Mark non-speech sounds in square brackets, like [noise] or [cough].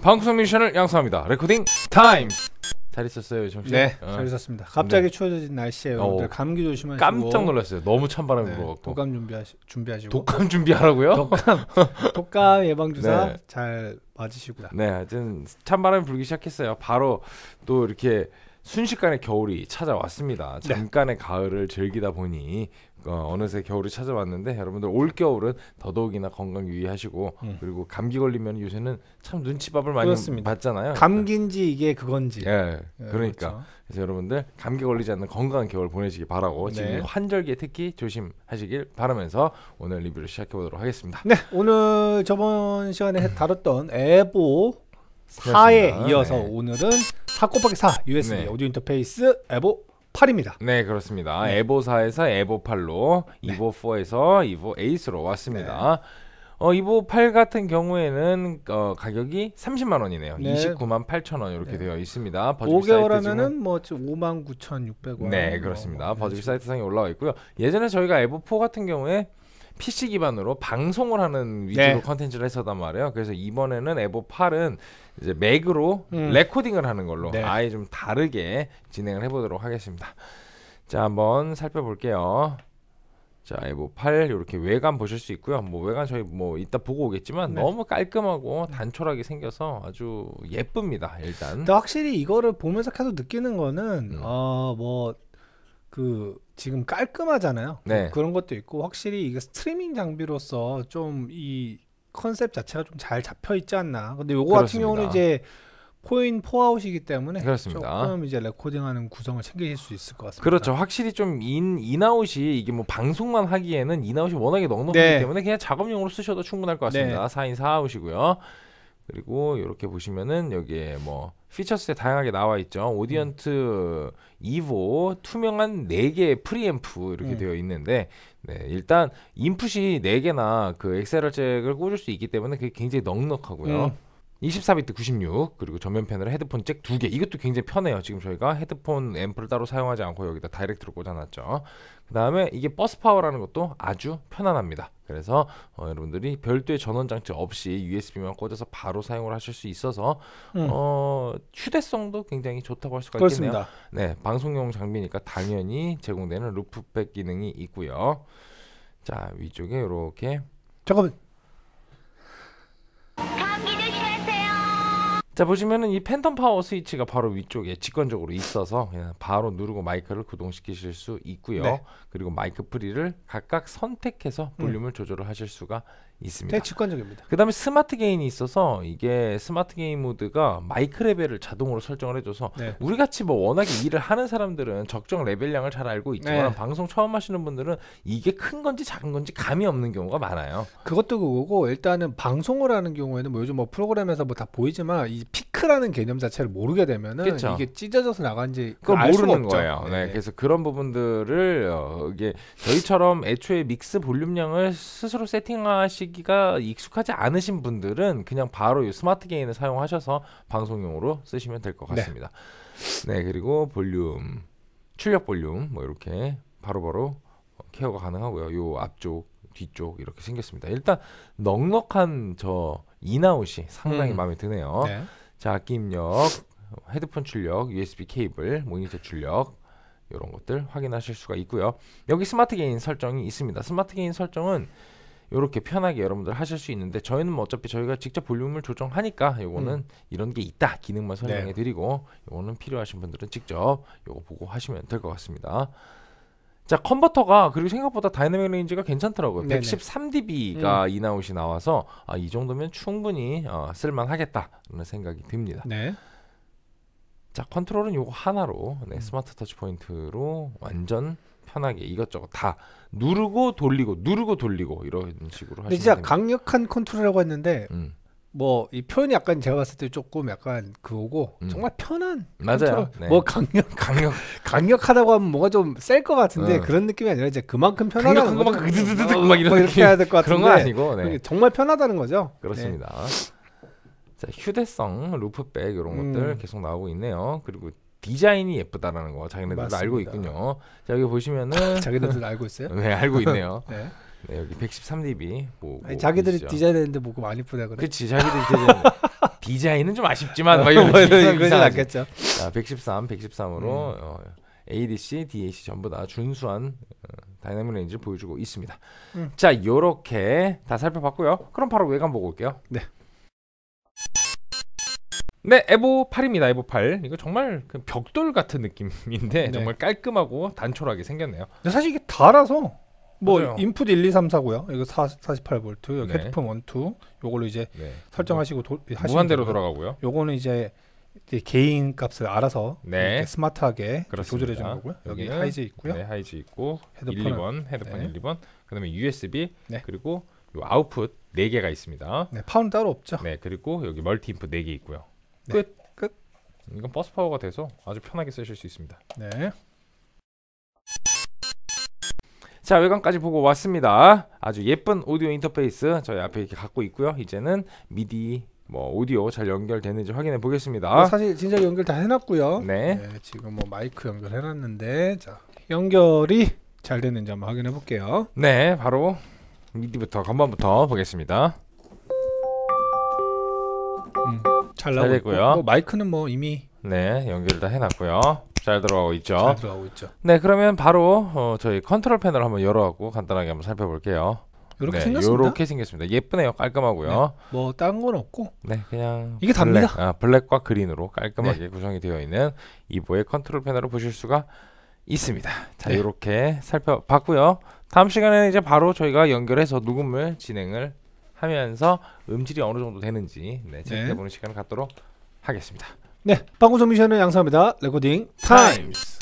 방송 미션을 양성합니다. 레코딩 타임. 잘 있었어요, 정신. 네, 어. 잘 있었습니다. 갑자기 네. 추워진 날씨에 여러분들 어. 오. 감기 조심하시고. 깜짝 놀랐어요. 너무 찬바람이 불어갖고. 네. 독감 준비하시, 준비하시고. 독감 준비하라고요? 독감, [laughs] 독감 예방 주사 네. 잘 맞으시고요. 네, 하여튼 찬바람이 불기 시작했어요. 바로 또 이렇게 순식간에 겨울이 찾아왔습니다. 네. 잠깐의 가을을 즐기다 보니 어, 느새 겨울이 찾아왔는데 여러분들 올 겨울은 더더욱이나 건강 유의하시고 음. 그리고 감기 걸리면 요새는 참 눈치밥을 많이 그렇습니다. 받잖아요. 감기인지 이게 그건지. 예. 예 그러니까 그렇죠. 그래서 여러분들 감기 걸리지 않는 건강한 겨울 보내시기 바라고 네. 지금 환절기에 특히 조심하시길 바라면서 오늘 리뷰를 시작해 보도록 하겠습니다. 네. 오늘 저번 시간에 음. 다뤘던 에보 4에 이어서 네. 오늘은 4 곱하기 4 USB 네. 오디오 인터페이스 에보 8입니다. 네, 그렇습니다. 네. 에보4에서 에보8로, 이보4에서 이보8로 왔습니다. 네. 어, 이보 8 같은 경우에는 어, 가격이 30만 원이네요. 네. 29만 8천 원 이렇게 네. 되어 있습니다. 5개월 하면은 뭐 5만 9,600원. 네, 그렇습니다. 뭐, 버즈비 사이트상에 올라와 있고요. 예전에 저희가 에보 4 같은 경우에 PC 기반으로 방송을 하는 위주로 네. 컨텐츠를 했었단 말이에요. 그래서 이번에는 에보 8은 이제 맥으로 음. 레코딩을 하는 걸로 네. 아예 좀 다르게 진행을 해보도록 하겠습니다. 자, 한번 살펴볼게요. 자, 에보 8 이렇게 외관 보실 수 있고요. 뭐 외관 저희 뭐 이따 보고 오겠지만 네. 너무 깔끔하고 단촐하게 생겨서 아주 예쁩니다. 일단. 확실히 이거를 보면서 계속 느끼는 거는 음. 어뭐 그 지금 깔끔하잖아요. 네. 그런 것도 있고 확실히 이게 스트리밍 장비로서 좀 이 컨셉 자체가 좀 잘 잡혀 있지 않나. 근데 요거 같은 경우는 이제 포인 포아웃이기 때문에 그렇습니다. 조금 이제 레코딩하는 구성을 챙기실 수 있을 것 같습니다. 그렇죠. 확실히 좀인 인아웃이 이게 뭐 방송만 하기에는 인아웃이 워낙에 넉넉하기 네. 때문에 그냥 작업용으로 쓰셔도 충분할 것 같습니다. 네. 4인 4아웃이고요. 그리고 이렇게 보시면은 여기에 뭐 피처스에 다양하게 나와 있죠. 오디언트 이보 투명한 네개의 프리앰프 이렇게 음. 되어 있는데 네, 일단 인풋이 네개나그 엑셀을 잭을 꽂을 수 있기 때문에 그게 굉장히 넉넉하고요. 음. 24비트 96 그리고 전면펜으로 헤드폰 잭 두 개 이것도 굉장히 편해요 지금 저희가 헤드폰 앰플 따로 사용하지 않고 여기다 다이렉트로 꽂아놨죠 그 다음에 이게 버스 파워라는 것도 아주 편안합니다 그래서 어, 여러분들이 별도의 전원 장치 없이 USB만 꽂아서 바로 사용을 하실 수 있어서 음. 어, 휴대성도 굉장히 좋다고 할 수가 있겠네요 습니다네 방송용 장비니까 당연히 제공되는 루프백 기능이 있고요 자 위쪽에 이렇게 잠깐만 자 보시면은 이 팬텀 파워 스위치가 바로 위쪽에 직관적으로 있어서 그냥 바로 누르고 마이크를 구동시키실 수 있고요. 네. 그리고 마이크 프리를 각각 선택해서 볼륨을 음. 조절을 하실 수가 있습니다. 되게 직관적입니다. 그다음에 스마트 게인이 있어서 이게 스마트 게인 모드가 마이크 레벨을 자동으로 설정을 해줘서 네. 우리 같이 뭐 워낙에 일을 하는 사람들은 적정 레벨량을 잘 알고 있지만 네. 방송 처음 하시는 분들은 이게 큰 건지 작은 건지 감이 없는 경우가 많아요. 그것도 그거고 일단은 방송을 하는 경우에는 뭐 요즘 뭐 프로그램에서 뭐 다 보이지만 이 피크라는 개념 자체를 모르게 되면은 그쵸? 이게 찢어져서 나간지 그걸 모르는 거예요. 네. 네. 그래서 그런 부분들을 어, 이게 저희처럼 애초에 믹스 볼륨량을 스스로 세팅하시 쓰시기가 익숙하지 않으신 분들은 그냥 바로 이 스마트 게인을 사용하셔서 방송용으로 쓰시면 될것 네. 같습니다. 네. 네. 그리고 볼륨, 출력 볼륨 뭐 이렇게 바로바로 바로 케어가 가능하고요. 요 앞쪽, 뒤쪽 이렇게 생겼습니다. 일단 넉넉한 저 인아웃이 상당히 음. 마음에 드네요. 네. 자, 악 입력, 헤드폰 출력, USB 케이블, 모니터 출력, 이런 것들 확인하실 수가 있고요. 여기 스마트 게인 설정이 있습니다. 스마트 게인 설정은 이렇게 편하게 여러분들 하실 수 있는데 저희는 뭐 어차피 저희가 직접 볼륨을 조정하니까 요거는 음. 이런 게 있다 기능만 네. 설명해 드리고 네. 요거는 필요하신 분들은 직접 요거 보고 하시면 될 것 같습니다. 자 컨버터가 그리고 생각보다 다이내믹 레인지가 괜찮더라고요. 네네. 113dB가 음. 인아웃이 나와서 아, 이 정도면 충분히 어, 쓸만하겠다는 생각이 듭니다. 네. 자 컨트롤은 요거 하나로 네, 음. 스마트 터치 포인트로 완전 편하게 이것저것 다 누르고 돌리고 누르고 돌리고 이런 식으로 하시면 됩니다. 강력한 컨트롤이라고 했는데 음. 뭐이 표현이 약간 제가 봤을 때 조금 약간 그거고 음. 정말 편한 맞아요. 네. 뭐 강력 강력 [laughs] 강력하다고 하면 뭔가 좀셀것 같은데 어. 그런 느낌이 아니라 이제 그만큼 편하다는 거 그만큼 드드드드 막 이런 뭐 이렇게 해야 될 것 같은데 그런 거 아니고 네. 정말 편하다는 거죠. 네. 그렇습니다. 네. 자, 휴대성 루프백 이런 것들 음. 계속 나오고 있네요. 그리고 디자인이 예쁘다라는 거 자기네들도 맞습니다. 알고 있군요. 자 여기 보시면은 [laughs] 자기네들 알고 있어요? 네 알고 있네요. [laughs] 네. 네. 여기 113dB 뭐, 뭐, 아니, 자기들이 디자인했는데 뭐가 안 이쁘다 그래. 그렇지 자기들 디자인 [laughs] 디자인은 좀 아쉽지만 막 이런 뭐 이건 낫겠죠. 자 113, 113으로 음. 어, ADC, DAC 전부 다 준수한 어, 다이나믹 레인지를 보여주고 있습니다. 음. 자 요렇게 다 살펴봤고요. 그럼 바로 외관 보고 올게요. 네. 네, 에보 8입니다. 에보 8. 이거 정말 그 벽돌 같은 느낌인데 네. 정말 깔끔하고 단촐하게 생겼네요. 근데 사실 이게 달아서 뭐 맞아요. 인풋 1, 2, 3, 4고요. 이거 4, 48V, 네. 헤드폰 1, 2 요걸로 이제 네. 설정하시고 도, 하시면 무한대로 돌아가고요. 요거는 이제, 개인 값을 알아서 네. 스마트하게 조절해 주는 거고요. 여기 하이즈 있고요. 네, 하이즈 있고 헤드폰 1, 2번, 헤드폰 네. 1, 2번. 그다음에 USB 네. 그리고 요 아웃풋 4개가 있습니다. 네, 파운 따로 없죠. 네, 그리고 여기 멀티 인풋 4개 있고요. 네. 끝. 끝. 이건 버스 파워가 돼서 아주 편하게 쓰실 수 있습니다. 네. 자 외관까지 보고 왔습니다. 아주 예쁜 오디오 인터페이스 저희 앞에 이렇게 갖고 있고요. 이제는 미디 뭐 오디오 잘 연결되는지 확인해 보겠습니다. 뭐 사실 진짜 연결 다 해놨고요. 네. 네. 지금 뭐 마이크 연결해놨는데 자 연결이 잘됐는지 한번 확인해 볼게요. 네, 바로 미디부터 건반부터 보겠습니다. 음. 잘 나오고 잘 있고, 뭐 마이크는 뭐 이미 네연결다 해놨고요. 잘 들어가고 있죠. 잘 들어가고 있죠. 네 그러면 바로 어, 저희 컨트롤 패널 한번 열어갖고 간단하게 한번 살펴볼게요. 이렇게 네, 생겼습니다. 이렇게 생겼습니다. 예쁘네요. 깔끔하고요. 네, 뭐딴 건 없고. 네, 그냥 이게 블랙, 답니다. 아, 블랙과 그린으로 깔끔하게 네. 구성이 되어 있는 이보의 컨트롤 패널을 보실 수가 있습니다. 자, 이렇게 네. 살펴봤고요. 다음 시간에는 이제 바로 저희가 연결해서 녹음을 진행을 하면서 음질이 어느 정도 되는지 네, 네. 체크해 보는 시간을 갖도록 하겠습니다. 네, 방구석 미션은 양상입니다. 레코딩 타임스.